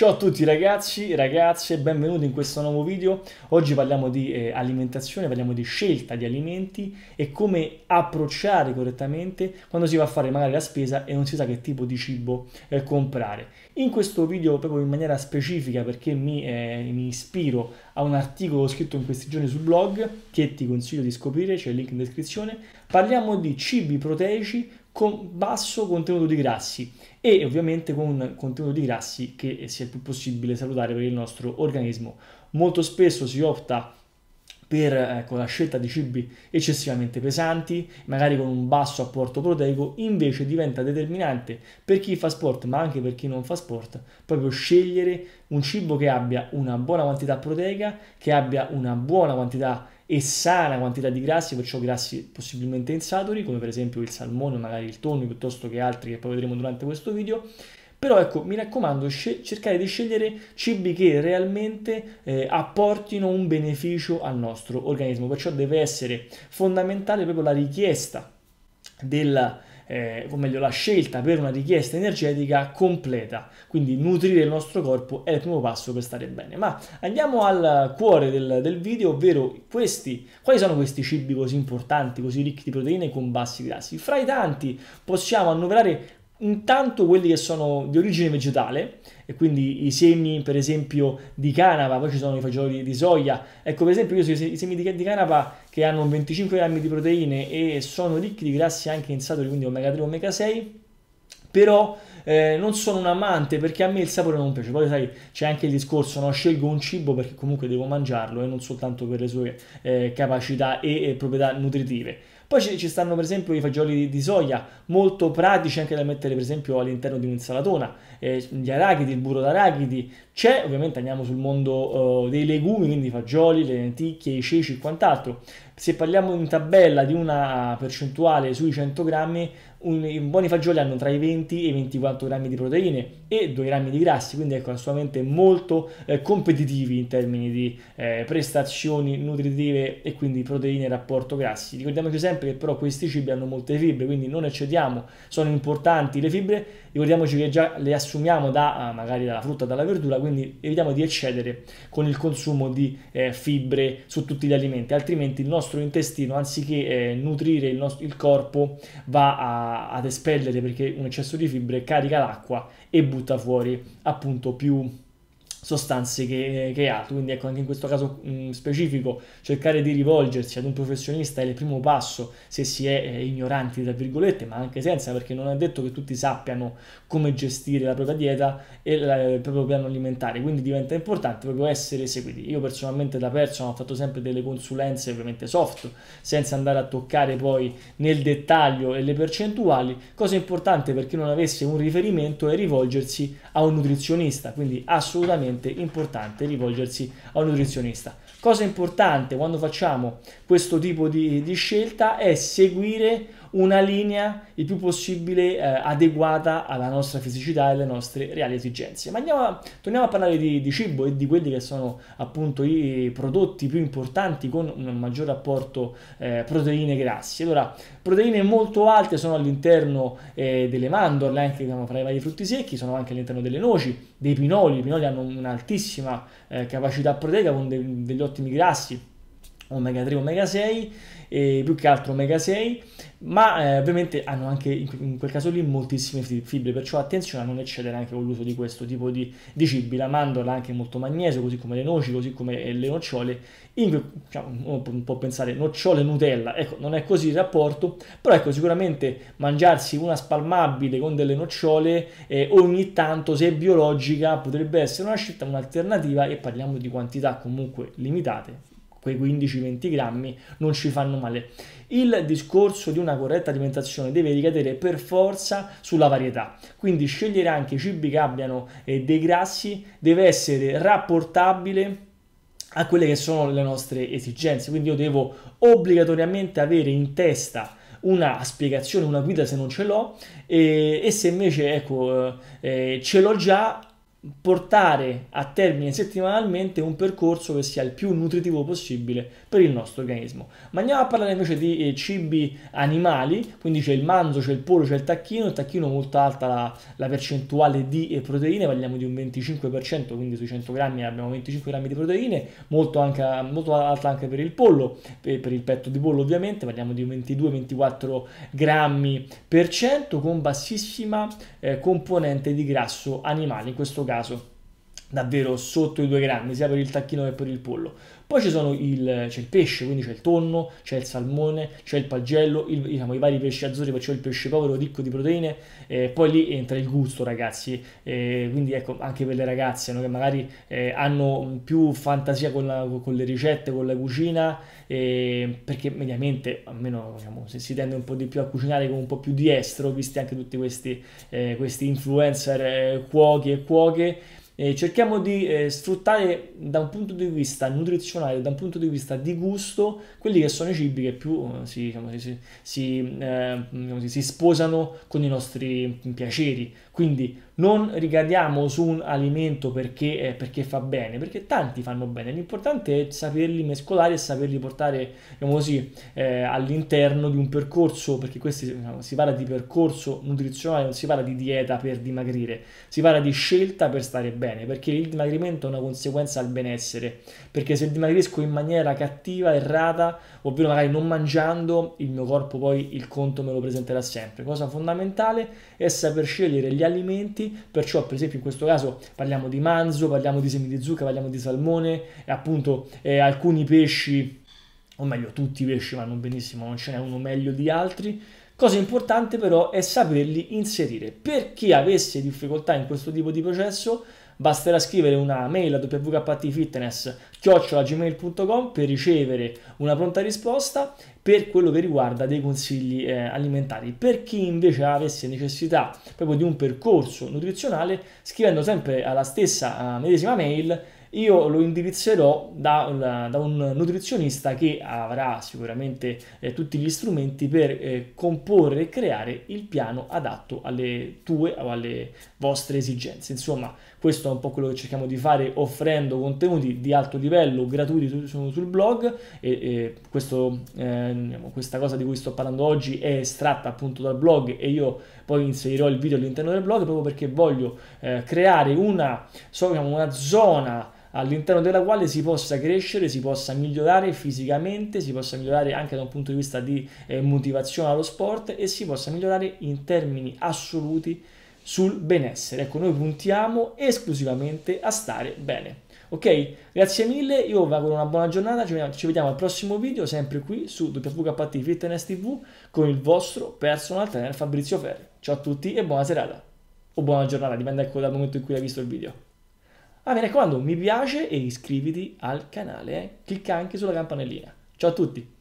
Ciao a tutti ragazzi, ragazze, benvenuti in questo nuovo video. Oggi parliamo di eh, alimentazione, parliamo di scelta di alimenti e come approcciare correttamente quando si va a fare magari la spesa e non si sa che tipo di cibo eh, comprare. In questo video proprio in maniera specifica perché mi, eh, mi, ispiro a un articolo scritto in questi giorni sul blog che ti consiglio di scoprire, c'è il link in descrizione, parliamo di cibi proteici con basso contenuto di grassi e ovviamente con un contenuto di grassi che sia il più possibile salutare per il nostro organismo. Molto spesso si opta per ecco, la scelta di cibi eccessivamente pesanti, magari con un basso apporto proteico, invece diventa determinante per chi fa sport, ma anche per chi non fa sport, proprio scegliere un cibo che abbia una buona quantità proteica, che abbia una buona quantità di e sana quantità di grassi, perciò grassi possibilmente insaturi, come per esempio il salmone, magari il tonno, piuttosto che altri che poi vedremo durante questo video. Però ecco, mi raccomando, cercare di scegliere cibi che realmente eh, apportino un beneficio al nostro organismo, perciò deve essere fondamentale proprio la richiesta della eh, o meglio la scelta per una richiesta energetica completa, quindi nutrire il nostro corpo è il primo passo per stare bene. Ma andiamo al cuore del, del video, ovvero questi, quali sono questi cibi così importanti, così ricchi di proteine con bassi grassi? Fra i tanti possiamo annoverare Intanto quelli che sono di origine vegetale, e quindi i semi per esempio di canapa, poi ci sono i fagioli di soia, ecco per esempio io so i semi di, canapa che hanno 25 grammi di proteine e sono ricchi di grassi anche insaturi, quindi omega 3, omega 6, però eh, non sono un amante perché a me il sapore non piace, poi sai c'è anche il discorso, no? scelgo un cibo perché comunque devo mangiarlo e non soltanto per le sue eh, capacità e, e proprietà nutritive. Poi ci, ci stanno per esempio i fagioli di, di, soia, molto pratici anche da mettere per esempio all'interno di un'insalatona, eh, gli arachidi, il burro d'arachidi, c'è, ovviamente andiamo sul mondo uh, dei legumi, quindi fagioli, le lenticchie, i ceci e quant'altro. Se parliamo in tabella di una percentuale sui 100 grammi, un, un buoni fagioli hanno tra i 20 e i 24 grammi di proteine e 2 grammi di grassi, quindi ecco, assolutamente molto eh, competitivi in termini di eh, prestazioni nutritive e quindi proteine e rapporto grassi. Ricordiamoci sempre che però questi cibi hanno molte fibre, quindi non eccediamo, sono importanti le fibre, ricordiamoci che già le assumiamo da, eh, magari dalla frutta, dalla verdura, quindi quindi evitiamo di eccedere con il consumo di eh, fibre su tutti gli alimenti, altrimenti il nostro intestino, anziché eh, nutrire il, nostro, il, corpo, va a, ad espellere perché un eccesso di fibre carica l'acqua e butta fuori appunto più sostanze che, che, ha. Quindi ecco, anche in questo caso mh, mm, specifico, cercare di rivolgersi ad un professionista è il primo passo se si è eh, ignoranti, tra virgolette, ma anche senza, perché non è detto che tutti sappiano come gestire la propria dieta e la, il proprio piano alimentare, quindi diventa importante proprio essere seguiti. Io personalmente da persona ho fatto sempre delle consulenze ovviamente soft, senza andare a toccare poi nel dettaglio e le percentuali, cosa importante per chi non avesse un riferimento è rivolgersi a un nutrizionista, quindi assolutamente assolutamente importante rivolgersi a un nutrizionista. Cosa importante quando facciamo questo tipo di, di scelta è seguire una linea il più possibile eh, adeguata alla nostra fisicità e alle nostre reali esigenze. Ma andiamo a, torniamo a parlare di, di, cibo e di quelli che sono appunto i prodotti più importanti con un maggior rapporto eh, proteine grassi. Allora, proteine molto alte sono all'interno eh, delle mandorle, anche diciamo, fra i vari frutti secchi, sono anche all'interno delle noci, dei pinoli, i pinoli hanno un'altissima eh, capacità proteica con de degli ottimi grassi omega 3, omega 6 e più che altro omega 6, ma eh, ovviamente hanno anche in quel caso lì moltissime fibre, perciò attenzione a non eccedere anche con l'uso di questo tipo di, di cibi, la mandorla ha anche molto magnesio, così come le noci, così come eh, le nocciole, in, diciamo, uno può pensare nocciole Nutella, ecco non è così il rapporto, però ecco sicuramente mangiarsi una spalmabile con delle nocciole eh, ogni tanto se è biologica potrebbe essere una scelta, un'alternativa e parliamo di quantità comunque limitate quei 15-20 grammi non ci fanno male. Il discorso di una corretta alimentazione deve ricadere per forza sulla varietà, quindi scegliere anche i cibi che abbiano eh, dei grassi deve essere rapportabile a quelle che sono le nostre esigenze, quindi io devo obbligatoriamente avere in testa una spiegazione, una guida se non ce l'ho e, eh, e se invece ecco, eh, ce l'ho già portare a termine settimanalmente un percorso che sia il più nutritivo possibile per il nostro organismo. Ma andiamo a parlare invece di eh, cibi animali, quindi c'è il manzo, c'è il pollo, c'è il tacchino, il tacchino molto alta la, la percentuale di eh, proteine, parliamo di un 25%, quindi sui 100 grammi abbiamo 25 grammi di proteine, molto, anche, molto alta anche per il pollo, per, eh, per il petto di pollo ovviamente, parliamo di 22-24 grammi per cento con bassissima eh, componente di grasso animale, in questo caso caso. davvero sotto i due grammi, sia per il tacchino che per il pollo. Poi c'è il, il pesce, quindi c'è il tonno, c'è il salmone, c'è il pagello, il, diciamo, i vari pesci azzurri, perciò il pesce povero ricco di proteine, eh, poi lì entra il gusto ragazzi, eh, quindi ecco anche per le ragazze no, che magari eh, hanno più fantasia con, la, con, le ricette, con la cucina, eh, perché mediamente almeno diciamo, se si tende un po' di più a cucinare con un po' più di estero, visti anche tutti questi, eh, questi influencer eh, cuochi e cuoche, eh, cerchiamo di eh, sfruttare da un punto di vista nutrizionale, da un punto di vista di gusto, quelli che sono i cibi che più eh, si, diciamo, si, si, eh, diciamo, si sposano con i nostri piaceri. Quindi non ricadiamo su un alimento perché, eh, perché fa bene, perché tanti fanno bene, l'importante è saperli mescolare e saperli portare diciamo così, eh, all'interno di un percorso, perché questi, diciamo, si parla di percorso nutrizionale, non si parla di dieta per dimagrire, si parla di scelta per stare bene, perché il dimagrimento è una conseguenza al benessere, perché se dimagrisco in maniera cattiva, errata, ovvero magari non mangiando, il mio corpo poi il conto me lo presenterà sempre. Cosa fondamentale è saper scegliere gli alimenti perciò per esempio in questo caso parliamo di manzo, parliamo di semi di zucca, parliamo di salmone, e appunto eh, alcuni pesci, o meglio tutti i pesci vanno benissimo, non ce n'è uno meglio di altri, Cosa importante però è saperli inserire. Per chi avesse difficoltà in questo tipo di processo, basterà scrivere una mail a whtfitness.gmail.com per ricevere una pronta risposta per quello che riguarda dei consigli eh, alimentari. Per chi invece avesse necessità proprio di un percorso nutrizionale, scrivendo sempre alla stessa eh, medesima mail, io lo indirizzerò da, una, da un nutrizionista che avrà sicuramente eh, tutti gli strumenti per eh, comporre e creare il piano adatto alle tue o alle vostre esigenze. Insomma, questo è un po' quello che cerchiamo di fare offrendo contenuti di alto livello, gratuiti sul, sul blog e, e questo, eh, questa cosa di cui sto parlando oggi è estratta appunto dal blog e io poi inserirò il video all'interno del blog proprio perché voglio eh, creare una, so, una zona all'interno della quale si possa crescere, si possa migliorare fisicamente, si possa migliorare anche da un punto di vista di eh, motivazione allo sport e si possa migliorare in termini assoluti sul benessere. Ecco, noi puntiamo esclusivamente a stare bene. Ok, grazie mille, io vi auguro una buona giornata, ci vediamo, ci vediamo al prossimo video, sempre qui su WKT Fitness TV con il vostro personal trainer Fabrizio Ferri. Ciao a tutti e buona serata, o buona giornata, dipende ecco dal momento in cui hai visto il video. Ah, mi raccomando, mi piace e iscriviti al canale, eh? clicca anche sulla campanellina. Ciao a tutti!